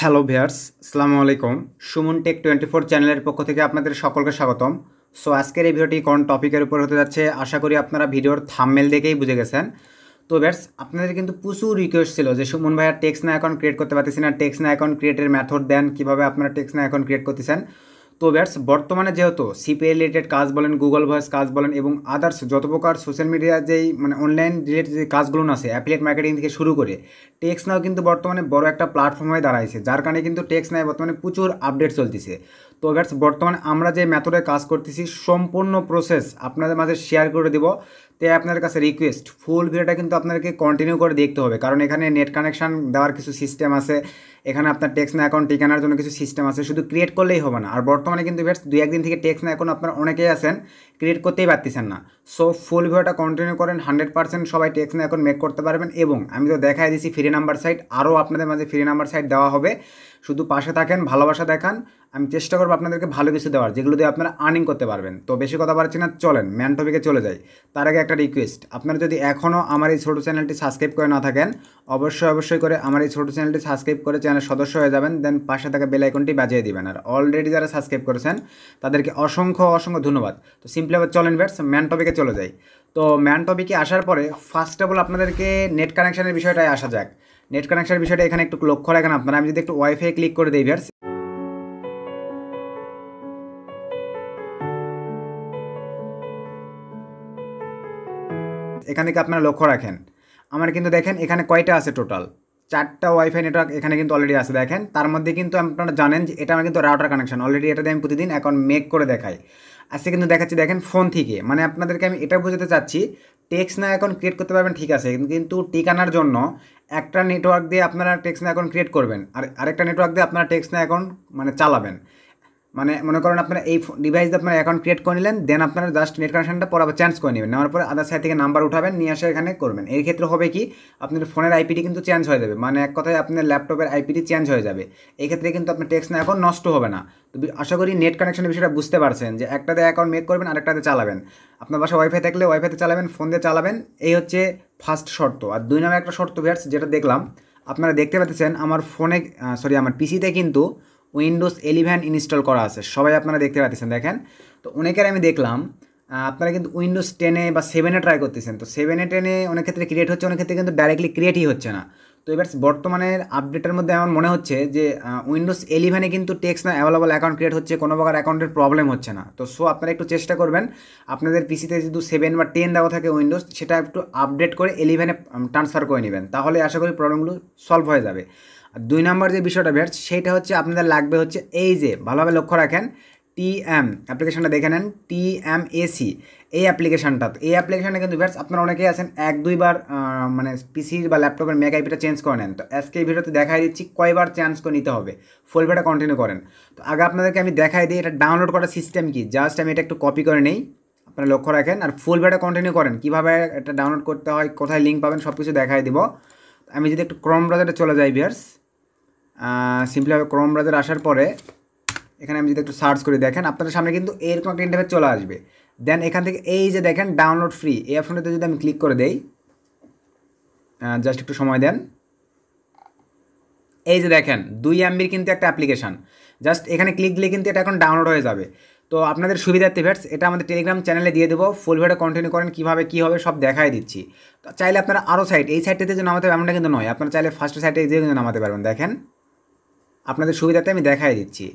hello viewers সালামু আলাইকুম Suman tech twenty four চ্যানেলের পক্ষ থেকে আপনাদের সকলকে স্বাগতম সো আজকের এই ভিডিওটি কোন টপিকের উপর হতে যাচ্ছে আশা করি আপনারা ভিডিওর থামমেল দেখেই বুঝে গেছেন তো ভিয়ার্স আপনাদের কিন্তু প্রচুর রিকোয়েস্ট ছিল যে সুমন ভাইয়া টেক্স না অ্যাকাউন্ট ক্রিয়েট করতে পারতেছি না টেক্স না অ্যাকাউন্ট ক্রিয়েটের মেথড দেন কীভাবে আপনারা টেক্স না অ্যাকাউন্ট ক্রিয়েট করতেছেন তো ব্যাটস বর্তমানে যেহেতু সিপিএ রিলেটেড কাজ বলেন গুগল ভয়েস কাজ বলেন এবং আদার্স যত প্রকার সোশ্যাল মিডিয়া যেই মানে অনলাইন রিলেটেড যে কাজগুলো আছে অ্যাপ্লিয়েট মার্কেটিং থেকে শুরু করে টেক্স নাও কিন্তু বর্তমানে বড় একটা প্ল্যাটফর্ম হয়ে দাঁড়াইছে যার কারণে কিন্তু টেক্স নাই বর্তমানে প্রচুর আপডেট চলতেছে তো ব্যাটস বর্তমানে আমরা যে মেথডে কাজ করতেছি সম্পূর্ণ প্রসেস আপনাদের মাঝে শেয়ার করে দেবো তাই আপনার কাছে রিকোয়েস্ট ফুল ভিডিওটা কিন্তু আপনাকে কন্টিনিউ করে দেখতে হবে কারণ এখানে নেট কানেকশান দেওয়ার কিছু সিস্টেম আছে এখানে আপনার টেক্স না অ্যাকাউন্ট ঠিকানার জন্য কিছু সিস্টেম আছে শুধু ক্রিয়েট করলেই হবে না আর বর্তমানে কিন্তু ভেটস দু একদিন থেকে টেক্স না এখন আপনার অনেকেই আছেন ক্রিয়েট করতেই পারতেছেন না সো ফুল ভিডিওটা কন্টিনিউ করেন হান্ড্রেড পার্সেন্ট সবাই টেক্স না এখন মেক করতে পারবেন এবং আমি তো দেখাই দিছি ফ্রি নাম্বার সাইট আরও আপনাদের মাঝে ফ্রি নাম্বার সাইট দেওয়া হবে শুধু পাশে থাকেন ভালোবাসা দেখান আমি চেষ্টা করবো আপনাদেরকে ভালো কিছু দেওয়ার যেগুলো দিয়ে আপনারা আর্নিং করতে পারবেন তো বেশি কথা পারছি না চলেন ম্যান টপিকে চলে যাই তার আগে একটা রিকোয়েস্ট আপনারা যদি এখনও আমার এই ছোটো চ্যানেলটি সাবস্ক্রাইব করে না থাকেন অবশ্যই অবশ্যই করে আমার এই ছোটো চ্যানেলটি সাবস্ক্রাইব করে চ্যানেলের সদস্য হয়ে যাবেন দেন পাশে থাকা বেল বাজিয়ে দিবেন আর অলরেডি যারা সাবস্ক্রাইব করেছেন তাদেরকে অসংখ্য অসংখ্য ধন্যবাদ তো সিম্পলি আবার চলেন ব্যাটস ম্যান টপিকে চলে যাই তো ম্যান টপিকে আসার পরে ফার্স্ট অফ অল আপনাদেরকে নেট কানেকশানের বিষয়টায় আসা যাক নেট কানেকশানের বিষয়টা এখানে একটু লক্ষ্য রাখেন আপনারা আমি যদি একটু ওয়াইফাই ক্লিক করে দিই ভিয়ার্স এখান থেকে আপনারা লক্ষ্য রাখেন আমার কিন্তু দেখেন এখানে কয়টা আছে টোটাল চারটা ওয়াইফাই নেটওয়ার্ক এখানে কিন্তু অলরেডি আছে দেখেন তার মধ্যে কিন্তু আপনারা জানেন যে এটা আমার কিন্তু রাউটার কানেকশন অলরেডি এটা আমি প্রতিদিন এখন মেক করে দেখাই আজকে কিন্তু দেখাচ্ছি দেখেন ফোন থেকে মানে আপনাদেরকে আমি এটা বোঝাতে চাচ্ছি টেক্স না এখন ক্রিয়েট করতে পারবেন ঠিক আছে কিন্তু টিকানার জন্য একটা নেটওয়ার্ক দিয়ে আপনারা টেক্স না এখন ক্রিয়েট করবেন আর আরেকটা নেটওয়ার্ক দিয়ে আপনারা টেক্স না এখন মানে চালাবেন মানে মনে করেন আপনারা এই ডিভাইস দিয়ে আপনারা অ্যাকাউন্ট ক্রিয়েট করে নিলেন দেন আপনারা জাস্ট নেট কানেকশনটা পরে আবার চেঞ্জ করে নেবেন নেওয়ার পরে আদার সাইড থেকে নাম্বার উঠাবেন নিয়ে আসে এখানে করবেন এর ক্ষেত্রে হবে কি আপনার ফোনের আইপিটি কিন্তু চেঞ্জ হয়ে যাবে মানে এক কথায় আপনার ল্যাপটপের আইপিটি চেঞ্জ হয়ে যাবে এই ক্ষেত্রে কিন্তু আপনার টেক্স না এখন নষ্ট হবে না তো আশা করি নেট কানেকশনের বিষয়টা বুঝতে পারছেন যে একটাতে অ্যাকাউন্ট মেক করবেন আর একটাতে চালাবেন আপনার বাসায় ওয়াইফাই থাকলে ওয়াইফাইতে চালাবেন ফোন দিয়ে চালাবেন এই হচ্ছে ফার্স্ট শর্ত আর দুই নামে একটা শর্ত ভিয়ার্স যেটা দেখলাম আপনারা দেখতে পাচ্ছেন আমার ফোনে সরি আমার পিসিতে কিন্তু উইন্ডোজ এলিভেন ইনস্টল করা আছে সবাই আপনারা দেখতে পাচ্ছেন দেখেন তো অনেকের আমি দেখলাম আপনারা কিন্তু উইন্ডোজ টেনে বা সেভেনে ট্রাই করতেছেন তো সেভেনে টেনে অনেক ক্ষেত্রে ক্রিয়েট হচ্ছে অনেক ক্ষেত্রে কিন্তু ডাইরেক্টলি ক্রিয়েটই হচ্ছে না তো এবার বর্তমানের আপডেটের মধ্যে আমার মনে হচ্ছে যে উইন্ডোজ এলিভেনে কিন্তু টেক্স না অ্যাভেলেবল অ্যাকাউন্ট ক্রিয়েট হচ্ছে কোনো প্রকার অ্যাকাউন্টের প্রবলেম হচ্ছে না তো সো আপনারা একটু চেষ্টা করবেন আপনাদের পিসিতে যদি সেভেন বা টেন দেওয়া থাকে উইন্ডোজ সেটা একটু আপডেট করে এলিভেনে ট্রান্সফার করে নেবেন তাহলে আশা করি প্রবলেমগুলো সলভ হয়ে যাবে দুই নম্বর যে বিষয়টা ভেট সেইটা হচ্ছে আপনাদের লাগবে হচ্ছে এই যে ভালোভাবে লক্ষ্য রাখেন টিএম অ্যাপ্লিকেশনটা দেখে নেন টিএম এসি এই অ্যাপ্লিকেশনটা এই অ্যাপ্লিকেশানে কিন্তু ভিউয়ার্স আপনারা অনেকেই আছেন এক দুইবার মানে পিসির বা ল্যাপটপের মেক আইপিটা চেঞ্জ করে নেন তো এসকে ভিডিওতে দেখাই দিচ্ছি কয়বার চেঞ্জ করে নিতে হবে ফুল ব্যাটা কন্টিনিউ করেন তো আগে আপনাদেরকে আমি দেখাই দিই এটা ডাউনলোড করার সিস্টেম কি জাস্ট আমি এটা একটু কপি করে নেই আপনারা লক্ষ্য রাখেন আর ফুল ব্যাটা কন্টিনিউ করেন কীভাবে এটা ডাউনলোড করতে হয় কোথায় লিঙ্ক পাবেন সব কিছু দেখাই দিব আমি যদি একটু ক্রম ব্রাজারে চলে যাই ভেটস সিম্পলিভাবে ক্রোম ব্রাজার আসার পরে এখানে আমি যদি একটু সার্চ করে দেখেন আপনাদের সামনে কিন্তু এরকম একটা ইন্টারফেস চলে আসবে দেন এখান থেকে এই যে দেখেন ডাউনলোড ফ্রি এই অপশনটাতে যদি আমি ক্লিক করে দেই জাস্ট একটু সময় দেন এই যে দেখেন দুই এমবির কিন্তু একটা অ্যাপ্লিকেশান জাস্ট এখানে ক্লিক দিলে কিন্তু এটা এখন ডাউনলোড হয়ে যাবে তো আপনাদের সুবিধার্থে তেভেটস এটা আমাদের টেলিগ্রাম চ্যানেলে দিয়ে দেবো ফুল ভিডিও কন্টিনিউ করেন কীভাবে কী হবে সব দেখাই দিচ্ছি চাইলে আপনারা আরও সাইট এই সাইটটাতে যে নামাতে পারবেন কিন্তু নয় আপনারা চাইলে ফার্স্ট সাইটে যে নামাতে পারবেন দেখেন আপনাদের সুবিধাতে আমি দেখাই দিচ্ছি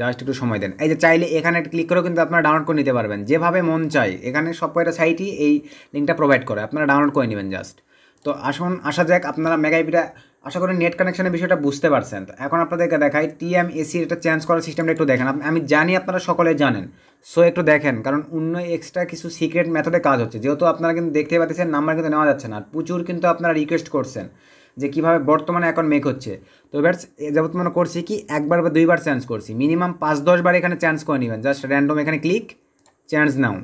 জাস্ট একটু সময় দেন এই যে চাইলে এখানে ক্লিক করেও কিন্তু আপনারা ডাউনলোড করে নিতে পারবেন যেভাবে মন চাই এখানে সব কয়টা সাইটই এই লিঙ্কটা প্রোভাইড করে আপনারা ডাউনলোড করে নেবেন জাস্ট তো আসুন আসা যাক আপনারা মেগাইপিটা আশা করি নেট কানেকশনের বিষয়টা বুঝতে পারছেন তো এখন আপনাদেরকে দেখাই টিএম এসি এটা চেঞ্জ করার সিস্টেমটা একটু দেখেন আমি জানি আপনারা সকলে জানেন সো একটু দেখেন কারণ অন্য এক্সট্রা কিছু সিক্রেট মেথডে কাজ হচ্ছে যেহেতু আপনারা কিন্তু দেখতে পাচ্ছেন নাম্বার কিন্তু নেওয়া যাচ্ছে না প্রচুর কিন্তু আপনারা রিকোয়েস্ট করছেন যে কিভাবে বর্তমানে এখন মেক হচ্ছে তো এবার যাবত মনে করছি কি একবার বা দুইবার চান্স করছি মিনিমাম পাঁচ দশবার এখানে চান্স করে নেবেন জাস্ট র্যান্ডম এখানে ক্লিক চান্স নাও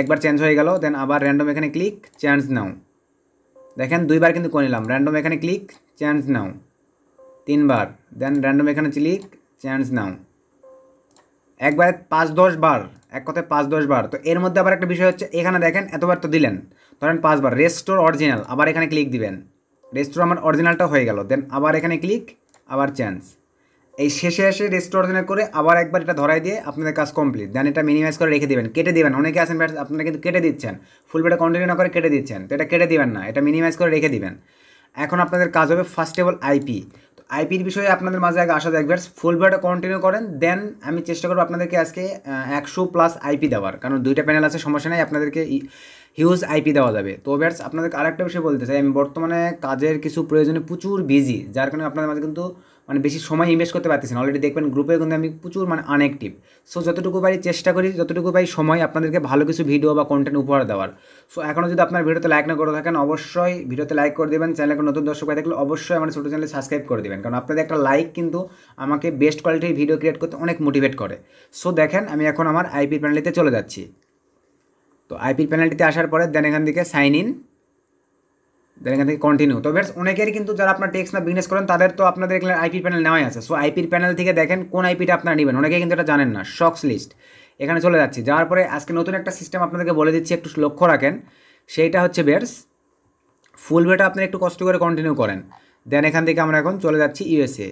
একবার চেঞ্জ হয়ে গেল দেন আবার র্যান্ডম এখানে ক্লিক চান্স নাও দেখেন দুইবার কিন্তু করে নিলাম র্যান্ডম এখানে ক্লিক চান্স নাও তিনবার দেন র্যান্ডম এখানে ক্লিক চান্স নাও একবার পাঁচ দশ বার এক কথায় পাঁচ দশ বার তো এর মধ্যে আবার একটা বিষয় হচ্ছে এখানে দেখেন এতবার তো দিলেন ধরেন পাঁচবার রেস্টোর অরিজিনাল আবার এখানে ক্লিক দিবেন রেস্টোর আমার অরিজিনালটা হয়ে গেল দেন আবার এখানে ক্লিক আবার চান্স এই শেষে এসে রেস্টোর অরিজিনাল করে আবার একবার এটা ধরাই দিয়ে আপনাদের কাজ কমপ্লিট দেন এটা মিনিমাইজ করে রেখে দেবেন কেটে দেবেন অনেকে আছেন আপনারা কিন্তু কেটে দিচ্ছেন ফুল বেটা কন্টিনিউ না করে কেটে দিচ্ছেন তো এটা কেটে দেবেন না এটা মিনিমাইজ করে রেখে দিবেন এখন আপনাদের কাজ হবে ফার্স্ট অফ অল আইপি আইপির বিষয়ে আপনাদের মাঝে আগে আসা দেখবে ফুল ভিডিওটা কন্টিনিউ করেন দেন আমি চেষ্টা করবো আপনাদেরকে আজকে একশো প্লাস আইপি দেওয়ার কারণ দুইটা প্যানেল আছে সমস্যা নেই আপনাদেরকে হিউজ আইপি দেওয়া যাবে তো ব্যাটস আপনাদেরকে আরেকটা বিষয় বলতে চাই আমি বর্তমানে কাজের কিছু প্রয়োজনে প্রচুর বিজি যার কারণে আপনাদের মাঝে কিন্তু মানে বেশি সময় ইনভেস্ট করতে পারতেছেন অলরেডি দেখবেন গ্রুপে কিন্তু আমি প্রচুর মানে আনএক্টিভ সো যতটুকু পারি চেষ্টা করি যতটুকু পারি সময় আপনাদেরকে ভালো কিছু ভিডিও বা কন্টেন্ট উপহার দেওয়ার সো এখনও যদি আপনার ভিডিওতে লাইক না করে থাকেন অবশ্যই ভিডিওতে লাইক করে দেবেন চ্যানেলকে নতুন দর্শক হয়ে থাকলে অবশ্যই আমার ছোটো চ্যানেলে সাবস্ক্রাইব করে দেবেন কারণ আপনাদের একটা লাইক কিন্তু আমাকে বেস্ট কোয়ালিটির ভিডিও ক্রিয়েট করতে অনেক মোটিভেট করে সো দেখেন আমি এখন আমার আইপি প্যানেলিতে চলে যাচ্ছি তো আইপি প্যানেলটিতে আসার পরে দেন এখান থেকে সাইন ইন দেন এখান থেকে কন্টিনিউ তো ব্যাটস অনেকেরই কিন্তু যারা আপনার টেক্স না বিজনেস করেন তাদের তো আপনাদের এখানে আইপি প্যানেল নেওয়াই আছে সো আইপির প্যানেল থেকে দেখেন কোন আইপিটা আপনারা নেবেন অনেকে কিন্তু এটা জানেন না শক্স লিস্ট এখানে চলে যাচ্ছি যাওয়ার পরে আজকে নতুন একটা সিস্টেম আপনাদেরকে বলে দিচ্ছি একটু লক্ষ্য রাখেন সেইটা হচ্ছে বেটস ফুল বেটা আপনি একটু কষ্ট করে কন্টিনিউ করেন দেন এখান থেকে আমরা এখন চলে যাচ্ছি ইউএসএ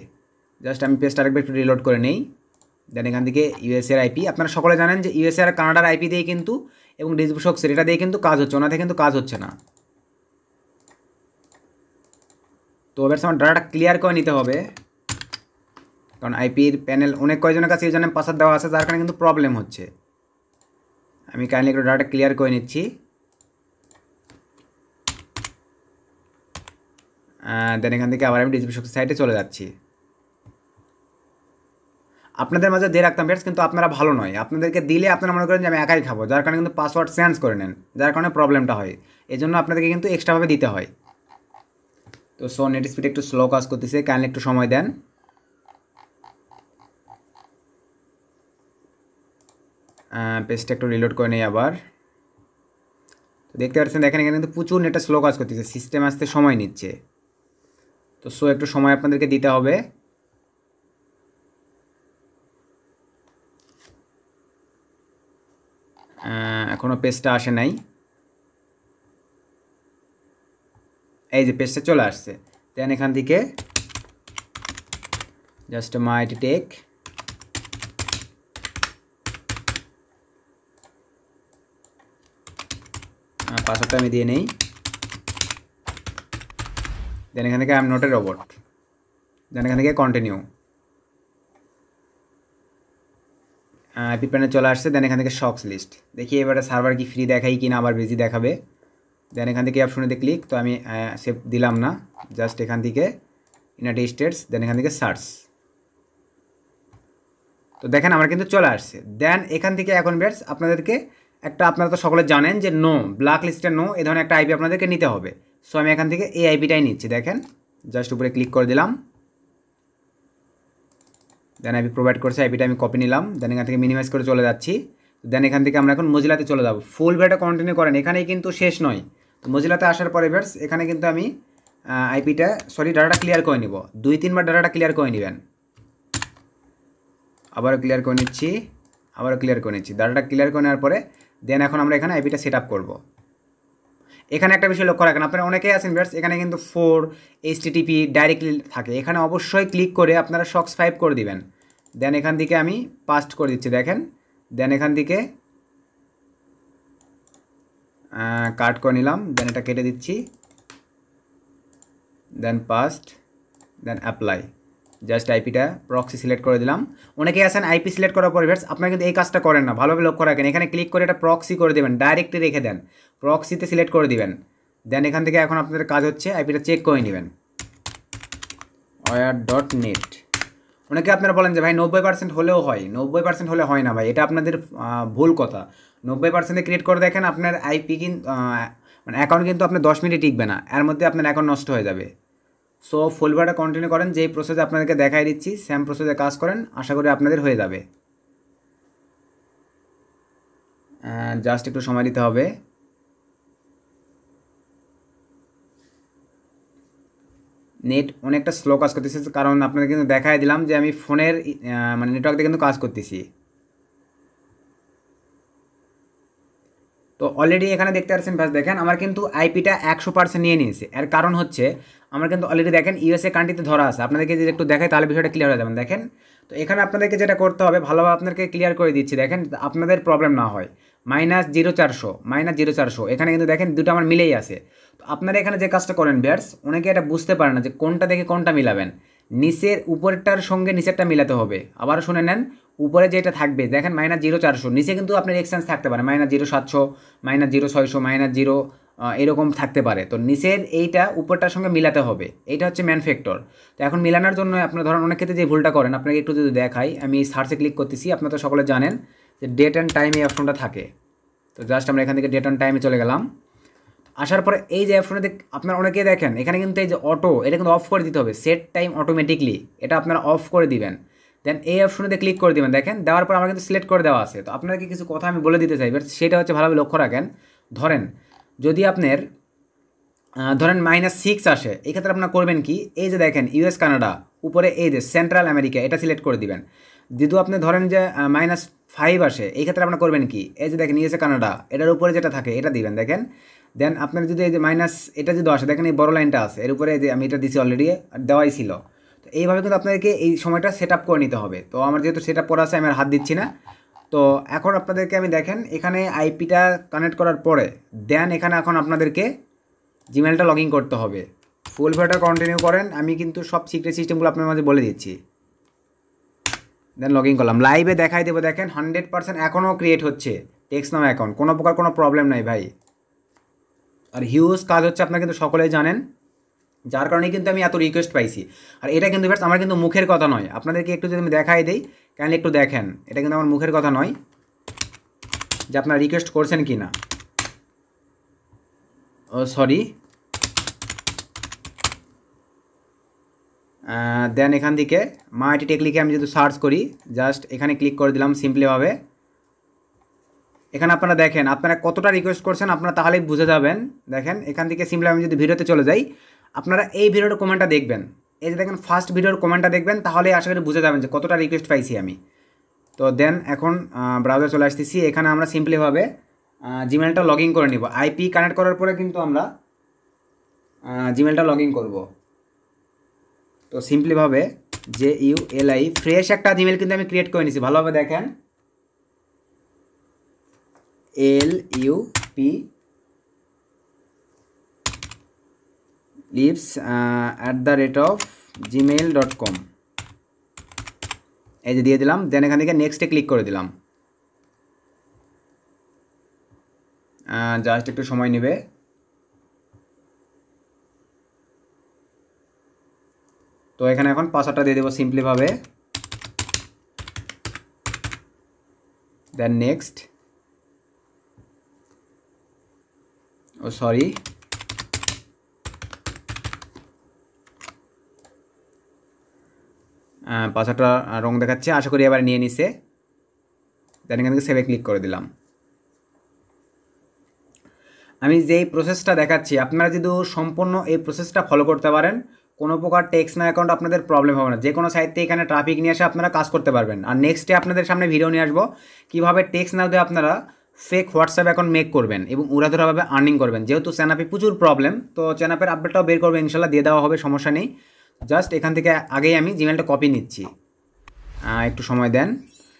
জাস্ট আমি পেস্ট আরেকবার একটু রিলোড করে নেই দেন এখান থেকে ইউএসএর আইপি আপনারা সকলে জানেন যে ইউএসএ আর কানাডার আইপি দিয়ে কিন্তু এবং ডিসবুশক্স এটা দিয়ে কিন্তু কাজ হচ্ছে ওনাতে কিন্তু কাজ হচ্ছে না তো এবার সময় ডাটাটা ক্লিয়ার করে নিতে হবে কারণ আইপির প্যানেল অনেক কয়জনের কাছে এই জন্য দেওয়া আছে যার কারণে কিন্তু প্রবলেম হচ্ছে আমি কাইন্ডলি একটু ডাটা ক্লিয়ার করে নিচ্ছি দেন এখান থেকে আবার আমি ডিজিপি শক্তি সাইটে চলে যাচ্ছি আপনাদের মাঝে দিয়ে রাখতাম ফ্রেন্ডস কিন্তু আপনারা ভালো নয় আপনাদেরকে দিলে আপনারা মনে করেন যে আমি একাই খাবো যার কারণে কিন্তু পাসওয়ার্ড চেঞ্জ করে নেন যার কারণে প্রবলেমটা হয় এই জন্য আপনাদেরকে কিন্তু এক্সট্রাভাবে দিতে হয় তো সো নেট স্পিড একটু স্লো কাজ করতেছে কাইন্ডলি একটু সময় দেন পেজটা একটু রিলোড করে নেই আবার তো দেখতে পাচ্ছেন দেখেন এখানে কিন্তু প্রচুর নেটটা স্লো কাজ করতেছে সিস্টেম আসতে সময় নিচ্ছে তো সো একটু সময় আপনাদেরকে দিতে হবে এখনও পেজটা আসে নাই এই যে পেজটা চলে আসছে দেন এখান থেকে জাস্ট মাইট টেক পাসওয়ার্ডটা আমি দিয়ে নেই দেন এখান থেকে I am not a robot then এখান থেকে কন্টিনিউ আইপি প্যানে চলে আসছে দেন এখান থেকে শক্স লিস্ট দেখি এবারে সার্ভার কি ফ্রি দেখাই কিনা আবার বেজি দেখাবে দেন এখান থেকে অপশনেতে ক্লিক তো আমি সেভ দিলাম না জাস্ট এখান থেকে ইউনাইটেড স্টেটস দেন এখান থেকে সার্চ তো দেখেন আমার কিন্তু চলে আসছে দেন এখান থেকে এখন বেডস আপনাদেরকে একটা আপনারা তো সকলে জানেন যে নো ব্ল্যাক লিস্টে নো এ ধরনের একটা আইপি আপনাদেরকে নিতে হবে সো আমি এখান থেকে এই আইপিটাই নিচ্ছি দেখেন জাস্ট উপরে ক্লিক করে দিলাম দেন আইপি প্রোভাইড করছে আইপিটা আমি কপি নিলাম দেন এখান থেকে মিনিমাইজ করে চলে যাচ্ছি দেন এখান থেকে আমরা এখন মজিলাতে চলে যাবো ফুল ভিডিওটা কন্টিনিউ করেন এখানেই কিন্তু শেষ নয় তো মজিলাতে আসার পরে এভার্স এখানে কিন্তু আমি আইপিটা সরি ডাটাটা ক্লিয়ার করে নিব দুই তিনবার ডাটাটা ক্লিয়ার করে নেবেন আবারও ক্লিয়ার করে নিচ্ছি আবারও ক্লিয়ার করে নিচ্ছি ডাটাটা ক্লিয়ার করে নেওয়ার পরে দেন এখন আমরা এখানে আইপিটা সেট আপ করবো এখানে একটা বিষয় লক্ষ্য রাখেন আপনারা অনেকেই আছেন ভিউয়ার্স এখানে কিন্তু ফোর এইচটিটিপি ডাইরেক্টলি থাকে এখানে অবশ্যই ক্লিক করে আপনারা সক্স ফাইভ করে দিবেন দেন এখান থেকে আমি পাস্ট করে দিচ্ছি দেখেন দেন এখান থেকে কাট করে নিলাম দেন এটা কেটে দিচ্ছি then paste then apply just আইপিটা প্রক্সি সিলেক্ট করে দিলাম অনেকেই আছেন আইপি সিলেক্ট করার পর ভিভার্স আপনারা কিন্তু এই কাজটা করেন না ভালোভাবে লক্ষ্য রাখেন এখানে ক্লিক করে এটা প্রক্সি করে দেবেন ডাইরেক্টে রেখে দেন প্রক্সিতে সিলেক্ট করে দিবেন দেন এখান থেকে এখন আপনাদের কাজ হচ্ছে আইপিটা চেক করে নেবেন ওয়ার ডট নেট অনেকে আপনারা বলেন যে ভাই নব্বই পার্সেন্ট হলেও হয় নব্বই পার্সেন্ট হলে হয় না ভাই এটা আপনাদের ভুল কথা নব্বই পার্সেন্টে ক্রিয়েট করে দেখেন আপনার আইপি কিন্তু মানে অ্যাকাউন্ট কিন্তু আপনার দশ মিনিটে টিকবে না এর মধ্যে আপনার অ্যাকাউন্ট নষ্ট হয়ে যাবে সো ফুল ভাড়া কন্টিনিউ করেন যেই প্রসেসে আপনাদেরকে দেখাই দিচ্ছি স্যাম প্রসেসে কাজ করেন আশা করি আপনাদের হয়ে যাবে জাস্ট একটু সময় দিতে হবে নেট অনেকটা স্লো কাজ করতেছে কারণ আপনাদের কিন্তু দেখাই দিলাম যে আমি ফোনের মানে নেটওয়ার্ক দিয়ে কিন্তু কাজ করতেছি তো অলরেডি এখানে দেখতে পাচ্ছেন ফার্স্ট দেখেন আমার কিন্তু আইপিটা একশো পার্সেন্ট নিয়ে নিয়েছে এর কারণ হচ্ছে আমার কিন্তু অলরেডি দেখেন ইউএসএ কান্ট্রিতে ধরা আছে আপনাদেরকে যদি একটু দেখায় তাহলে বিষয়টা ক্লিয়ার হয়ে যাবেন দেখেন তো এখানে আপনাদেরকে যেটা করতে হবে ভালোভাবে আপনাদেরকে ক্লিয়ার করে দিচ্ছি দেখেন আপনাদের প্রবলেম না হয় মাইনাস জিরো চারশো মাইনাস জিরো চারশো এখানে কিন্তু দেখেন দুটো আমার মিলেই আছে তো আপনারা এখানে যে কাজটা করেন বিয়ার্স অনেকে এটা বুঝতে পারে না যে কোনটা দেখে কোনটা মিলাবেন নিচের উপরেরটার সঙ্গে নিচেরটা মিলাতে হবে আবার শুনে নেন উপরে যেটা থাকবে দেখেন মাইনাস জিরো চারশো নিচে কিন্তু আপনার এক্সচেঞ্জ থাকতে পারে মাইনাস জিরো সাতশো মাইনাস জিরো ছয়শো মাইনাস জিরো এরকম থাকতে পারে তো নিচের এইটা উপরটার সঙ্গে মিলাতে হবে এইটা হচ্ছে ম্যান ফ্যাক্টর তো এখন মিলানোর জন্য আপনার ধরেন অনেক ক্ষেত্রে যে ভুলটা করেন আপনাকে একটু যদি দেখাই আমি সার্চে ক্লিক করতেছি আপনারা তো সকলে জানেন যে ডেট অ্যান্ড টাইম এই অপশনটা থাকে তো জাস্ট আমরা এখান থেকে ডেট অ্যান্ড টাইমে চলে গেলাম আসার পরে এই যে দেখ আপনার অনেকে দেখেন এখানে কিন্তু এই যে অটো এটা কিন্তু অফ করে দিতে হবে সেট টাইম অটোমেটিকলি এটা আপনারা অফ করে দিবেন দেন এই অপশনেতে ক্লিক করে দেবেন দেখেন দেওয়ার পর আমার কিন্তু সিলেক্ট করে দেওয়া আছে তো আপনাকে কিছু কথা আমি বলে দিতে চাই এবার সেটা হচ্ছে ভালোভাবে লক্ষ্য রাখেন ধরেন যদি আপনার ধরেন মাইনাস সিক্স আসে এক্ষেত্রে আপনার করবেন কি এই যে দেখেন ইউএস কানাডা উপরে এই যে সেন্ট্রাল আমেরিকা এটা সিলেক্ট করে দিবেন যদিও আপনি ধরেন যে মাইনাস ফাইভ আসে এই ক্ষেত্রে আপনার করবেন কি এই যে দেখেন ইউএসএ কানাডা এটার উপরে যেটা থাকে এটা দিবেন দেখেন দেন আপনার যদি এই যে মাইনাস এটা যদি আসে দেখেন এই বড় লাইনটা আছে এর উপরে যে আমি এটা দিছি অলরেডি দেওয়াই ছিল তো এইভাবে কিন্তু আপনাদেরকে এই সময়টা সেট করে নিতে হবে তো আমার যেহেতু সেট আপ করা আছে আমি আর হাত দিচ্ছি না তো এখন আপনাদেরকে আমি দেখেন এখানে আইপিটা কানেক্ট করার পরে দেন এখানে এখন আপনাদেরকে জিমেলটা লগ করতে হবে ফুল ভিডিওটা কন্টিনিউ করেন আমি কিন্তু সব সিক্রেট সিস্টেমগুলো আপনার মাঝে বলে দিচ্ছি দেন লগ করলাম লাইভে দেখাই দেবো দেখেন হান্ড্রেড পার্সেন্ট এখনও ক্রিয়েট হচ্ছে টেক্স নাম অ্যাকাউন্ট কোনো প্রকার কোনো প্রবলেম নাই ভাই আর হিউজ কাজ হচ্ছে আপনারা কিন্তু সকলেই জানেন যার কারণে কিন্তু আমি এত রিকোয়েস্ট পাইছি আর এটা কিন্তু ফ্রেন্ডস আমার কিন্তু মুখের কথা নয় আপনাদেরকে একটু যদি আমি দেখাই দিই কাইন্ডলি একটু দেখেন এটা কিন্তু আমার মুখের কথা নয় যে আপনারা রিকোয়েস্ট করছেন কি না ও সরি দেন এখান থেকে মা এটি টেকলিকে আমি যদি সার্চ করি জাস্ট এখানে ক্লিক করে দিলাম সিম্পলিভাবে এখানে আপনারা দেখেন আপনারা কতটা রিকোয়েস্ট করছেন আপনারা তাহলেই বুঝে যাবেন দেখেন এখান থেকে সিম্পলি আমি যদি ভিডিওতে চলে যাই আপনারা এই ভিডিওর কমেন্টটা দেখবেন এই যে দেখেন ফার্স্ট ভিডিওর কমেন্টটা দেখবেন তাহলে আশা করি বুঝে যাবেন যে কতটা রিকোয়েস্ট পাইছি আমি তো দেন এখন ব্রাউজার চলে আসতেছি এখানে আমরা সিম্পলিভাবে জিমেলটা লগ ইন করে নিব আইপি কানেক্ট করার পরে কিন্তু আমরা জিমেলটা লগ ইন করবো তো সিম্পলিভাবে যে ইউ এল আই ফ্রেশ একটা জিমেল কিন্তু আমি ক্রিয়েট করে নিছি ভালোভাবে দেখেন L U P lips at the rate of Gmail dot com এই যে দিয়ে দিলাম দেন এখান থেকে নেক্সটে ক্লিক করে দিলাম জাস্ট একটু সময় নেবে তো এখানে এখন পাসওয়ার্ডটা দিয়ে দেবো সিম্পলিভাবে দেন নেক্সট ও সরি পাশাটা রং দেখাচ্ছে আশা করি এবার নিয়ে নিছে দেন এখান থেকে সেভে ক্লিক করে দিলাম আমি যেই প্রসেসটা দেখাচ্ছি আপনারা যদি সম্পূর্ণ এই প্রসেসটা ফলো করতে পারেন কোনো প্রকার টেক্স না অ্যাকাউন্ট আপনাদের প্রবলেম হবে না যে কোনো সাইড থেকে এখানে ট্রাফিক নিয়ে এসে আপনারা কাজ করতে পারবেন আর নেক্সট ডে আপনাদের সামনে ভিডিও নিয়ে আসবো কীভাবে টেক্স না দিয়ে আপনারা ফেক হোয়াটসঅ্যাপ অ্যাকাউন্ট মেক করবেন এবং উড়াধুরাভাবে আর্নিং করবেন যেহেতু চ্যানাপে প্রচুর প্রবলেম তো চ্যানাপের আপডেটটাও বের করবে ইনশাল্লাহ দিয়ে দেওয়া হবে সমস্যা নেই জাস্ট এখান থেকে আগেই আমি জিমেলটা কপি নিচ্ছি একটু সময় দেন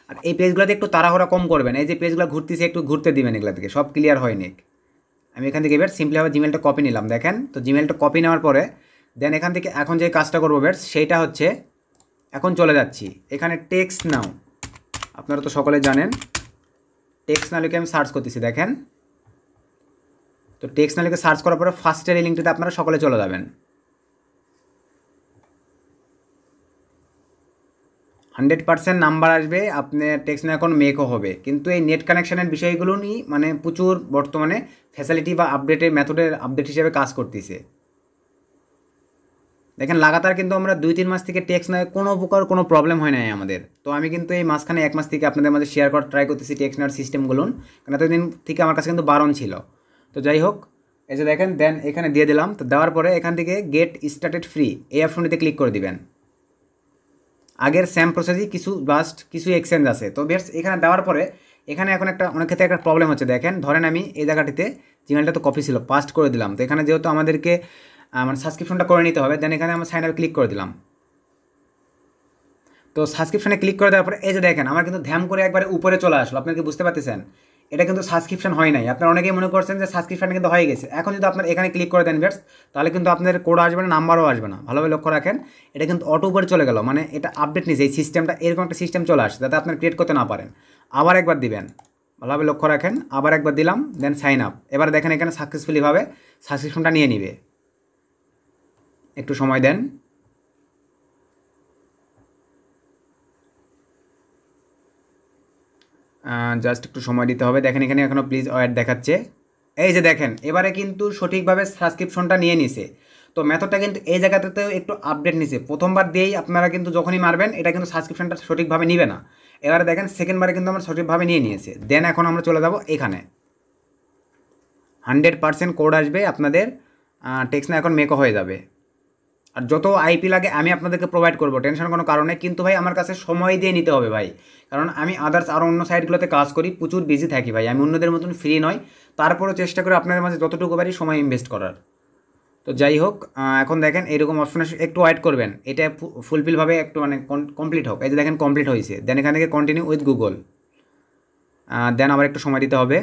আর এই পেজগুলোতে একটু তাড়াহুড়া কম করবেন এই যে পেজগুলো ঘুরতেছে একটু ঘুরতে দিবেন এগুলো থেকে সব ক্লিয়ার হয় নিক আমি এখান থেকে এবার সিম্পলিভাবে জিমেলটা কপি নিলাম দেখেন তো জিমেলটা কপি নেওয়ার পরে দেন এখান থেকে এখন যে কাজটা করবো বেট সেইটা হচ্ছে এখন চলে যাচ্ছি এখানে টেক্সট নাও আপনারা তো সকলে জানেন টেক্সট না লিখে আমি সার্চ করতেছি দেখেন তো টেক্সট না লিখে সার্চ করার পরে ফার্স্টের এই লিঙ্কটিতে আপনারা সকলে চলে যাবেন হান্ড্রেড পার্সেন্ট নাম্বার আসবে আপনার টেক্সট এখন মেকও হবে কিন্তু এই নেট কানেকশানের বিষয়গুলো নিয়ে মানে প্রচুর বর্তমানে ফ্যাসিলিটি বা আপডেটের মেথডের আপডেট হিসেবে কাজ করতেছে দেখেন লাগাতার কিন্তু আমরা দুই তিন মাস থেকে টেক্স নেওয়ার কোনো প্রকার কোনো প্রবলেম হয় নাই আমাদের তো আমি কিন্তু এই মাসখানে এক মাস থেকে আপনাদের মাঝে শেয়ার করার ট্রাই করতেছি টেক্স নেওয়ার সিস্টেমগুলো কারণ এতদিন থেকে আমার কাছে কিন্তু বারণ ছিল তো যাই হোক এই যে দেখেন দেন এখানে দিয়ে দিলাম তো দেওয়ার পরে এখান থেকে গেট স্টার্টেড ফ্রি এই অপশনটিতে ক্লিক করে দিবেন আগের সেম প্রসেসই কিছু বাস্ট কিছু এক্সচেঞ্জ আছে তো বেশ এখানে দেওয়ার পরে এখানে এখন একটা অনেক ক্ষেত্রে একটা প্রবলেম হচ্ছে দেখেন ধরেন আমি এই জায়গাটিতে জিমেলটা তো কপি ছিল পাস্ট করে দিলাম তো এখানে যেহেতু আমাদেরকে মানে সাবস্ক্রিপশনটা করে নিতে হবে দেন এখানে আমরা সাইন আপে ক্লিক করে দিলাম তো সাবস্ক্রিপশনে ক্লিক করে দেওয়ার পরে এই যে দেখেন আমার কিন্তু ধ্যাম করে একবারে উপরে চলে আসলো আপনি কি বুঝতে পারতেছেন এটা কিন্তু সাবস্ক্রিপশন হয় নাই আপনারা অনেকেই মনে করছেন যে সাবস্ক্রিপশন কিন্তু হয়ে গেছে এখন যদি আপনার এখানে ক্লিক করে দেন ভেটস তাহলে কিন্তু আপনার কোড আসবে না নাম্বারও আসবে না ভালোভাবে লক্ষ্য রাখেন এটা কিন্তু অটো উপরে চলে গেল মানে এটা আপডেট নিয়েছে এই সিস্টেমটা এরকম একটা সিস্টেম চলে আসে যাতে আপনার ক্রিয়েট করতে না পারেন আবার একবার দিবেন ভালোভাবে লক্ষ্য রাখেন আবার একবার দিলাম দেন সাইন আপ এবার দেখেন এখানে সাকসেসফুলিভাবে সাবস্ক্রিপশনটা নিয়ে নিবে একটু সময় দেন জাস্ট একটু সময় দিতে হবে দেখেন এখানে এখনও প্লিজ অ্যাড দেখাচ্ছে এই যে দেখেন এবারে কিন্তু সঠিকভাবে সাবস্ক্রিপশনটা নিয়ে নিছে তো মেথডটা কিন্তু এই জায়গাতেও একটু আপডেট নিছে প্রথমবার দিয়েই আপনারা কিন্তু যখনই মারবেন এটা কিন্তু সাবস্ক্রিপশনটা সঠিকভাবে নিবে না এবারে দেখেন সেকেন্ডবারে কিন্তু আমরা সঠিকভাবে নিয়ে নিয়েছে দেন এখন আমরা চলে যাব এখানে হান্ড্রেড পার্সেন্ট কোড আসবে আপনাদের টেক্সনা এখন মেকও হয়ে যাবে আর যত আইপি লাগে আমি আপনাদেরকে প্রোভাইড করবো টেনশন কোনো কারণে কিন্তু ভাই আমার কাছে সময় দিয়ে নিতে হবে ভাই কারণ আমি আদার্স আরও অন্য সাইটগুলোতে কাজ করি প্রচুর বিজি থাকি ভাই আমি অন্যদের মতন ফ্রি নয় তারপরও চেষ্টা করে আপনাদের মাঝে যতটুকু পারি সময় ইনভেস্ট করার তো যাই হোক এখন দেখেন এরকম অপশন একটু ওয়েট করবেন এটা ফুলফিলভাবে একটু মানে কমপ্লিট হোক এই যে দেখেন কমপ্লিট হয়েছে দেন এখান থেকে কন্টিনিউ উইথ গুগল দেন আবার একটু সময় দিতে হবে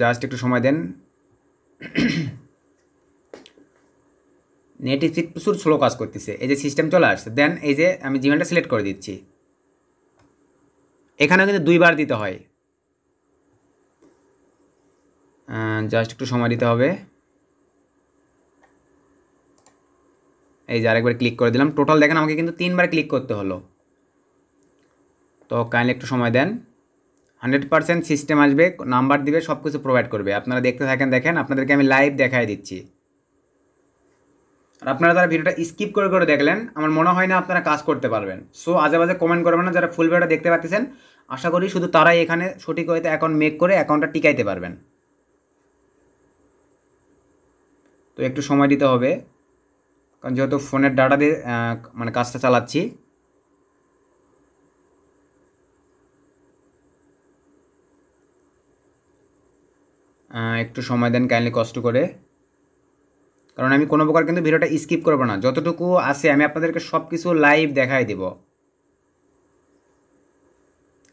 জাস্ট একটু সময় দেন নেট স্পিড প্রচুর স্লো কাজ করতেছে এই যে সিস্টেম চলে আসছে দেন এই যে আমি জিমেলটা সিলেক্ট করে দিচ্ছি এখানে কিন্তু দুইবার দিতে হয় জাস্ট একটু সময় দিতে হবে এই যে আরেকবার ক্লিক করে দিলাম টোটাল দেখেন আমাকে কিন্তু তিনবার ক্লিক করতে হলো তো কাইন্ডলি একটু সময় দেন হান্ড্রেড পার্সেন্ট সিস্টেম আসবে নাম্বার দিবে সব কিছু প্রোভাইড করবে আপনারা দেখতে থাকেন দেখেন আপনাদেরকে আমি লাইভ দেখাই দিচ্ছি আর আপনারা যারা ভিডিওটা স্কিপ করে করে দেখলেন আমার মনে হয় না আপনারা কাজ করতে পারবেন সো আজেবাজে কমেন্ট করবেন না যারা ফুল ভিডিওটা দেখতে পাচ্ছেন আশা করি শুধু তারাই এখানে সঠিক হয়তো অ্যাকাউন্ট মেক করে অ্যাকাউন্টটা টিকাইতে পারবেন তো একটু সময় দিতে হবে কারণ যেহেতু ফোনের ডাটা দিয়ে মানে কাজটা চালাচ্ছি একটু সময় দেন কাইন্ডলি কষ্ট করে কারণ আমি কোনো প্রকার কিন্তু ভিডিওটা স্কিপ করবো না যতটুকু আছে আমি আপনাদেরকে সব কিছু লাইভ দেখাই দেব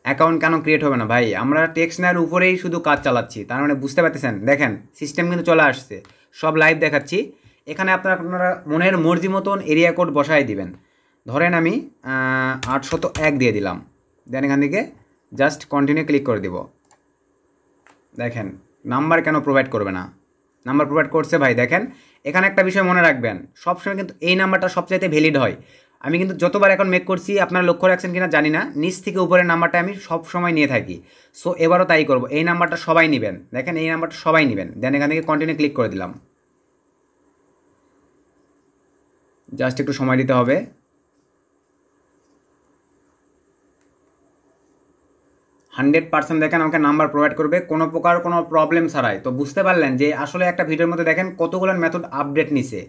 অ্যাকাউন্ট কেন ক্রিয়েট হবে না ভাই আমরা টেক্স নেওয়ার উপরেই শুধু কাজ চালাচ্ছি তার মানে বুঝতে পারতেছেন দেখেন সিস্টেম কিন্তু চলে আসছে সব লাইভ দেখাচ্ছি এখানে আপনারা আপনারা মনের মর্জি মতন এরিয়া কোড বসাই দিবেন ধরেন আমি আটশত এক দিয়ে দিলাম দেন এখান থেকে জাস্ট কন্টিনিউ ক্লিক করে দেব দেখেন নাম্বার কেন প্রোভাইড করবে না নাম্বার প্রোভাইড করছে ভাই দেখেন এখানে একটা বিষয় মনে রাখবেন সবসময় কিন্তু এই নাম্বারটা সবচাইতে ভ্যালিড হয় আমি কিন্তু যতবার এখন মেক করছি আপনারা লক্ষ্য রাখছেন কিনা জানি না নিচ থেকে উপরের নাম্বারটা আমি সব সময় নিয়ে থাকি সো এবারও তাই করব এই নাম্বারটা সবাই নেবেন দেখেন এই নাম্বারটা সবাই নেবেন দেন এখান থেকে কন্টিনিউ ক্লিক করে দিলাম জাস্ট একটু সময় দিতে হবে হান্ড্রেড পার্সেন্ট দেখেন আমাকে নাম্বার প্রোভাইড করবে কোনো প্রকার কোনো প্রবলেম ছাড়াই তো বুঝতে পারলেন যে আসলে একটা ভিডিওর মধ্যে দেখেন কতগুলো মেথড আপডেট নিছে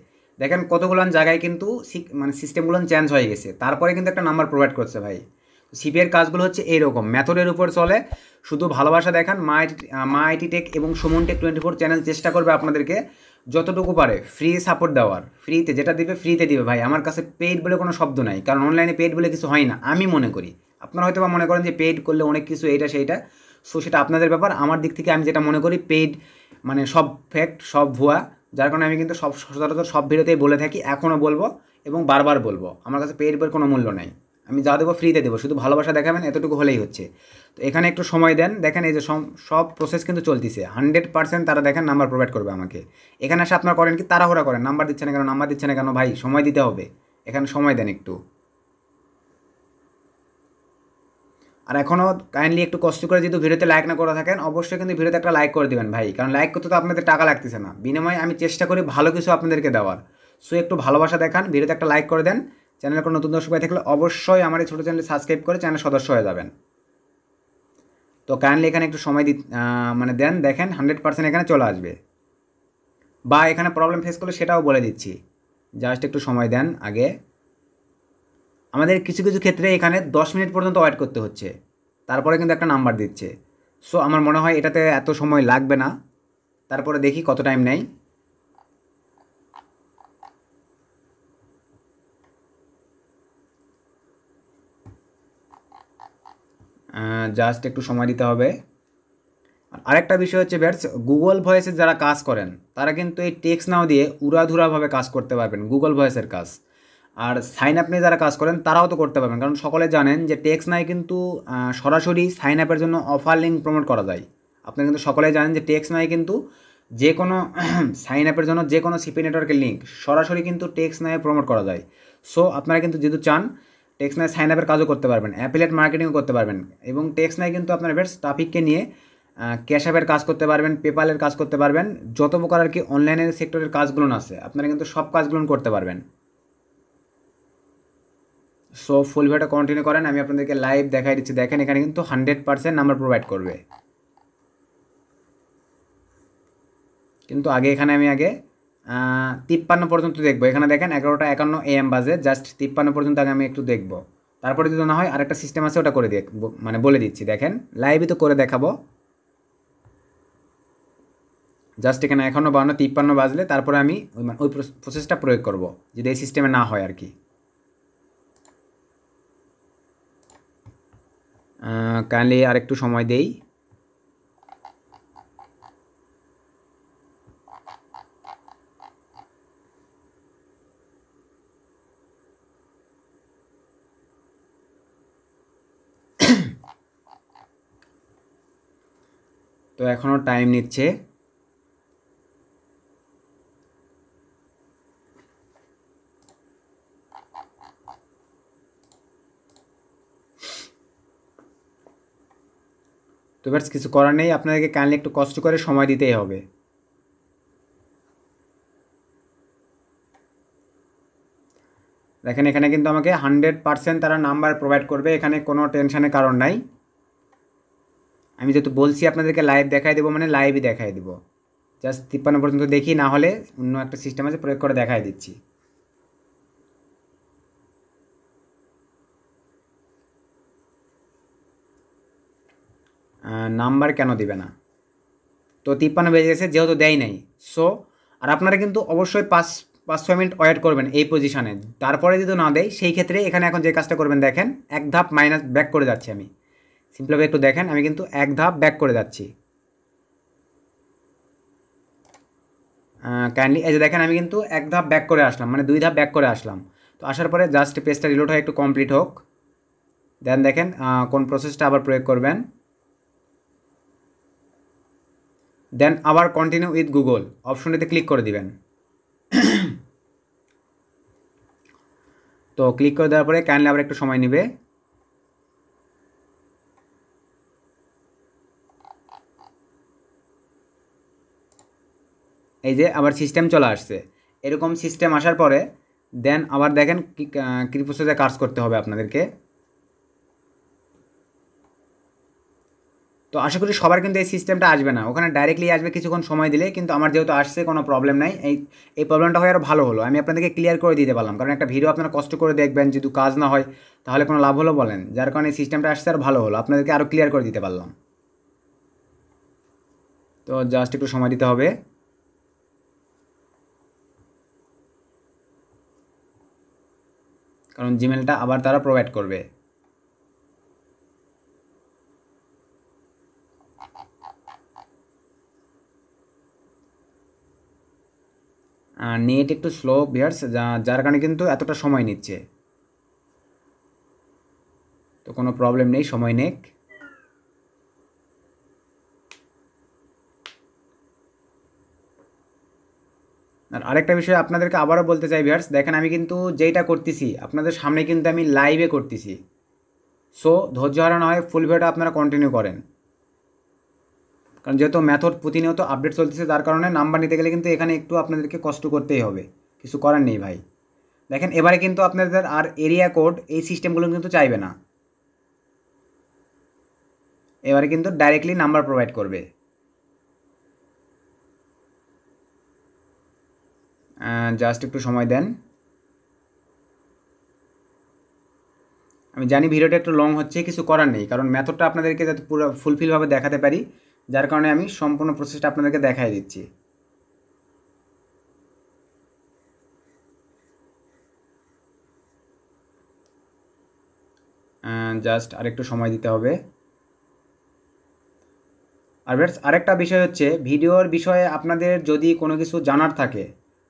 দেখেন কতগুলো জায়গায় কিন্তু মানে সিস্টেমগুলো চেঞ্জ হয়ে গেছে তারপরে কিন্তু একটা নাম্বার প্রোভাইড করছে ভাই সিপিএর কাজগুলো হচ্ছে এইরকম মেথডের উপর চলে শুধু ভালোবাসা দেখান মা মা আইটি টেক এবং Suman tech twenty four channel চেষ্টা করবে আপনাদেরকে যতটুকু পারে ফ্রি সাপোর্ট দেওয়ার ফ্রিতে যেটা দিবে ফ্রিতে দিবে ভাই আমার কাছে পেইড বলে কোনো শব্দ নাই কারণ অনলাইনে পেইড বলে কিছু হয় না আমি মনে করি আপনারা হয়তো বা মনে করেন যে পেইড করলে অনেক কিছু এইটা সেইটা সো সেটা আপনাদের ব্যাপার আমার দিক থেকে আমি যেটা মনে করি পেইড মানে সব ফ্যাক্ট সব ভুয়া যার কারণে আমি কিন্তু সব সচরাচর সব ভিডিওতেই বলে থাকি এখনও বলবো এবং বারবার বলবো আমার কাছে পেইড বের কোনো মূল্য নাই আমি যা দেবো ফ্রিতে দেবো শুধু ভালোবাসা দেখাবেন এতটুকু হলেই হচ্ছে তো এখানে একটু সময় দেন দেখেন এই যে সব প্রসেস কিন্তু চলতেছে হান্ড্রেড পার্সেন্ট তারা দেখেন নাম্বার প্রোভাইড করবে আমাকে এখানে এসে আপনারা করেন কি তাড়াহুড়া করেন নাম্বার দিচ্ছে না কেন নাম্বার দিচ্ছে না কেন ভাই সময় দিতে হবে এখানে সময় দেন একটু আর এখনও কাইন্ডলি একটু কষ্ট করে যদি ভিডিওতে লাইক না করে থাকেন অবশ্যই কিন্তু ভিডিওতে একটা লাইক করে দেবেন ভাই কারণ লাইক করতে তো আপনাদের টাকা লাগতেছে না বিনিময়ে আমি চেষ্টা করি ভালো কিছু আপনাদেরকে দেওয়ার সো একটু ভালোবাসা দেখান ভিডিওতে একটা লাইক করে দেন চ্যানেলে কোনো নতুন দর্শক থাকলে অবশ্যই আমার এই ছোটো চ্যানেলে সাবস্ক্রাইব করে চ্যানেল সদস্য হয়ে যাবেন তো কাইন্ডলি এখানে একটু সময় দি মানে দেন দেখেন হান্ড্রেড পার্সেন্ট এখানে চলে আসবে বা এখানে প্রবলেম ফেস করলে সেটাও বলে দিচ্ছি জাস্ট একটু সময় দেন আগে আমাদের কিছু কিছু ক্ষেত্রে এখানে দশ মিনিট পর্যন্ত ওয়েট করতে হচ্ছে তারপরে কিন্তু একটা নাম্বার দিচ্ছে সো আমার মনে হয় এটাতে এত সময় লাগবে না তারপরে দেখি কত টাইম নেয় জাস্ট একটু সময় দিতে হবে আরেকটা বিষয় হচ্ছে ব্যাটস গুগল ভয়েসে যারা কাজ করেন তারা কিন্তু এই টেক্স নাও দিয়ে উড়াধুরাভাবে কাজ করতে পারবেন গুগল ভয়েসের কাজ আর সাইন আপ নিয়ে যারা কাজ করেন তারাও তো করতে পারবেন কারণ সকলে জানেন যে টেক্স নাই কিন্তু সরাসরি সাইন আপের জন্য অফার লিঙ্ক প্রমোট করা যায় আপনারা কিন্তু সকলে জানেন যে টেক্স নাই কিন্তু যে কোনো সাইন আপের জন্য যে কোনো সিপি নেটওয়ার্কের লিঙ্ক সরাসরি কিন্তু টেক্স নাই প্রমোট করা যায় সো আপনারা কিন্তু যেহেতু চান টেক্স নাই সাইন আপের কাজও করতে পারবেন অ্যাপিলেট মার্কেটিংও করতে পারবেন এবং টেক্স নাই কিন্তু আপনারা বেশ ট্রাফিককে নিয়ে ক্যাশ অ্যাপের কাজ করতে পারবেন পেপালের কাজ করতে পারবেন যত প্রকার আর কি অনলাইনের সেক্টরের কাজগুলো আছে আপনারা কিন্তু সব কাজগুলো করতে পারবেন সো ফুল ভিডিওটা কন্টিনিউ করেন আমি আপনাদেরকে লাইভ দেখাই দিচ্ছি দেখেন এখানে কিন্তু হান্ড্রেড পার্সেন্ট নাম্বার প্রোভাইড করবে কিন্তু আগে এখানে আমি আগে তিপ্পান্ন পর্যন্ত দেখবো এখানে দেখেন এগারোটা একান্ন এ এম বাজে জাস্ট তিপ্পান্ন পর্যন্ত আগে আমি একটু দেখবো তারপরে যদি না হয় আরেকটা সিস্টেম আছে ওটা করে দেখ মানে বলে দিচ্ছি দেখেন লাইভই তো করে দেখাবো জাস্ট এখানে এখনও বান্ন তিপ্পান্ন বাজলে তারপরে আমি ওই মানে ওই প্রসেসটা প্রয়োগ করবো যদি এই সিস্টেমে না হয় আর কি কাইন্ডলি আর একটু সময় দেই তো এখনও টাইম নিচ্ছে তো ব্যাটস কিছু করার নেই আপনাদেরকে কাইন্ডলি একটু কষ্ট করে সময় দিতেই হবে দেখেন এখানে কিন্তু আমাকে হান্ড্রেড পারসেন্ট তারা নাম্বার প্রোভাইড করবে এখানে কোনো টেনশনের কারণ নাই আমি যেহেতু বলছি আপনাদেরকে লাইভ দেখাই দেবো মানে লাইভই দেখাই দেবো জাস্ট তিপ্পান্ন পর্যন্ত দেখি না হলে অন্য একটা সিস্টেম আছে প্রয়োগ করে দেখাই দিচ্ছি নাম্বার কেন দিবে না তো তিপ্পান্ন বেজে গেছে যেহেতু দেয় নাই সো আর আপনারা কিন্তু অবশ্যই পাঁচ পাঁচ ছয় মিনিট ওয়েট করবেন এই পজিশানে তারপরে যদি না দেয় সেই ক্ষেত্রে এখানে এখন যে কাজটা করবেন দেখেন এক ধাপ মাইনাস ব্যাক করে যাচ্ছি আমি সিম্পলভাবে একটু দেখেন আমি কিন্তু এক ধাপ ব্যাক করে যাচ্ছি কাইন্ডলি এই যে দেখেন আমি কিন্তু এক ধাপ ব্যাক করে আসলাম মানে দুই ধাপ ব্যাক করে আসলাম তো আসার পরে জাস্ট পেজটা রিলোড হয় একটু কমপ্লিট হোক দেন দেখেন কোন প্রসেসটা আবার প্রয়োগ করবেন দেন আবার কন্টিনিউ উইথ গুগল অপশনটিতে ক্লিক করে দিবেন তো ক্লিক করে দেওয়ার পরে কাইন্ডলি আবার একটু সময় নেবে এই যে আবার সিস্টেম চলে আসছে এরকম সিস্টেম আসার পরে দেন আবার দেখেন কি কী কাজ করতে হবে আপনাদেরকে তো আশা করি সবার কিন্তু এই সিস্টেমটা আসবে না ওখানে ডাইরেক্টলি আসবে কিছুক্ষণ সময় দিলে কিন্তু আমার যেহেতু আসছে কোনো প্রবলেম নাই এই এই প্রবলেমটা হয় আরও ভালো হলো আমি আপনাদেরকে ক্লিয়ার করে দিতে পারলাম কারণ একটা ভিডিও আপনারা কষ্ট করে দেখবেন যদি কাজ না হয় তাহলে কোনো লাভ হলো বলেন যার কারণে এই সিস্টেমটা আসছে আর ভালো হলো আপনাদেরকে আরও ক্লিয়ার করে দিতে পারলাম তো জাস্ট একটু সময় দিতে হবে কারণ জিমেলটা আবার তারা প্রোভাইড করবে নেট একটু স্লো ভিয়ার্স যার কারণে কিন্তু এতটা সময় নিচ্ছে তো কোনো প্রবলেম নেই সময় নেক আর আরেকটা বিষয় আপনাদেরকে আবারও বলতে চাই ভিয়ার্স দেখেন আমি কিন্তু যেইটা করতেছি আপনাদের সামনে কিন্তু আমি লাইভে করতেছি সো ধৈর্য হারা নয় ফুল ভিডিওটা আপনারা কন্টিনিউ করেন কারণ যেহেতু মেথড প্রতিনিয়ত আপডেট চলতেছে তার কারণে নাম্বার নিতে গেলে কিন্তু এখানে একটু আপনাদেরকে কষ্ট করতেই হবে কিছু করার নেই ভাই দেখেন এবারে কিন্তু আপনাদের আর এরিয়া কোড এই সিস্টেমগুলো কিন্তু চাইবে না এবারে কিন্তু ডাইরেক্টলি নাম্বার প্রোভাইড করবে জাস্ট একটু সময় দেন আমি জানি ভিডিওটা একটু লং হচ্ছে কিছু করার নেই কারণ ম্যাথডটা আপনাদেরকে যাতে পুরো ফুলফিলভাবে দেখাতে পারি যার কারণে আমি সম্পূর্ণ প্রসেসটা আপনাদেরকে দেখাই দিচ্ছি জাস্ট আরেকটু সময় দিতে হবে আর ব্যাটস আরেকটা বিষয় হচ্ছে ভিডিওর বিষয়ে আপনাদের যদি কোনো কিছু জানার থাকে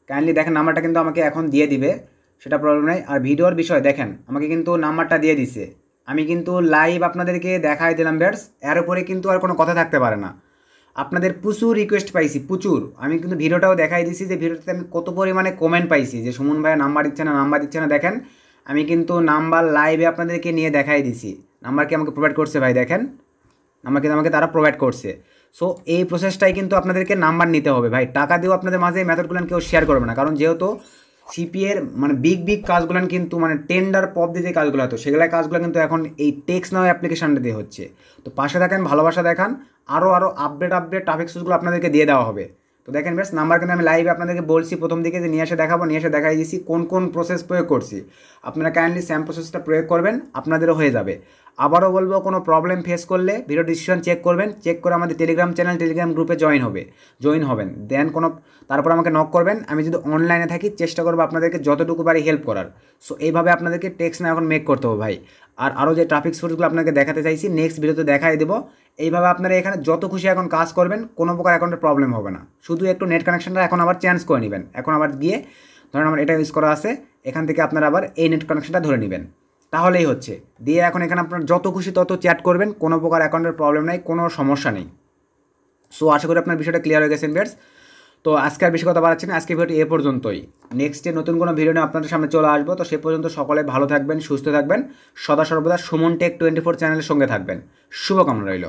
কাইন্ডলি দেখেন নাম্বারটা কিন্তু আমাকে এখন দিয়ে দিবে সেটা প্রবলেম নেই আর ভিডিওর বিষয়ে দেখেন আমাকে কিন্তু নাম্বারটা দিয়ে দিছে আমি কিন্তু লাইভ আপনাদেরকে দেখাই দিলাম ব্যাটস এর উপরে কিন্তু আর কোনো কথা থাকতে পারে না আপনাদের প্রচুর রিকোয়েস্ট পাইছি প্রচুর আমি কিন্তু ভিডিওটাও দেখাই দিছি যে ভিডিওতে আমি কত পরিমাণে কমেন্ট পাইছি যে সুমন ভাইয়ের নাম্বার দিচ্ছে না নাম্বার দিচ্ছে না দেখেন আমি কিন্তু নাম্বার লাইভে আপনাদেরকে নিয়ে দেখাই দিছি নাম্বার কি আমাকে প্রোভাইড করছে ভাই দেখেন কিন্তু আমাকে তারা প্রোভাইড করছে সো এই প্রসেসটাই কিন্তু আপনাদেরকে নাম্বার নিতে হবে ভাই টাকা দিয়েও আপনাদের মাঝে ম্যাথডগুলো মেথডগুলো কেউ শেয়ার করবে না কারণ যেহেতু সিপিএর মানে বিগ বিগ কাজগুলো কিন্তু মানে টেন্ডার পপ দিতে কাজগুলো হতো সেগুলো কাজগুলো কিন্তু এখন এই টেক্স নাও অ্যাপ্লিকেশানটা দিয়ে হচ্ছে তো পাশে থাকেন ভালোবাসা দেখান আরও আরও আপডেট আপডেট ট্রাফিক সুজগুলো আপনাদেরকে দিয়ে দেওয়া হবে তো দেখেন বেশ নাম্বার কিন্তু আমি লাইভে আপনাদেরকে বলছি প্রথম দিকে যে নিয়ে এসে দেখাবো নিয়ে এসে দেখাই দিয়েছি কোন কোন প্রসেস প্রয়োগ করছি আপনারা কাইন্ডলি স্যাম প্রসেসটা প্রয়োগ করবেন আপনাদেরও হয়ে যাবে আবারও বলবো কোনো প্রবলেম ফেস করলে ভিডিও ডিসিশন চেক করবেন চেক করে আমাদের টেলিগ্রাম চ্যানেল টেলিগ্রাম গ্রুপে জয়েন হবে জয়েন হবেন দেন কোনো তারপর আমাকে নক করবেন আমি যদি অনলাইনে থাকি চেষ্টা করবো আপনাদেরকে যতটুকু পারি হেল্প করার সো এইভাবে আপনাদেরকে টেক্স না এখন মেক করতে হবে ভাই আর আরও যে ট্রাফিক সোর্সগুলো আপনাকে দেখাতে চাইছি নেক্সট ভিডিওতে দেখাই দেবো এইভাবে আপনারা এখানে যত খুশি এখন কাজ করবেন কোনো প্রকার অ্যাকাউন্টের প্রবলেম হবে না শুধু একটু নেট কানেকশানটা এখন আবার চেঞ্জ করে নেবেন এখন আবার গিয়ে ধরেন আমার এটা ইউজ করা আছে এখান থেকে আপনারা আবার এই নেট কানেকশানটা ধরে নেবেন তাহলেই হচ্ছে দিয়ে এখন এখানে আপনার যত খুশি তত চ্যাট করবেন কোনো প্রকার অ্যাকাউন্টের প্রবলেম নেই কোনো সমস্যা নেই সো আশা করি আপনার বিষয়টা ক্লিয়ার হয়ে গেছেন বিয়ার্স তো আজকে আর বেশি কথা বাড়াচ্ছি না আজকে ভিডিওটি এ পর্যন্তই নেক্সটে নতুন কোনো ভিডিও নিয়ে আপনাদের সামনে চলে আসবো তো সে পর্যন্ত সকলে ভালো থাকবেন সুস্থ থাকবেন সদা সর্বদা সুমন টেক টোয়েন্টি ফোর চ্যানেলের সঙ্গে থাকবেন শুভকামনা রইল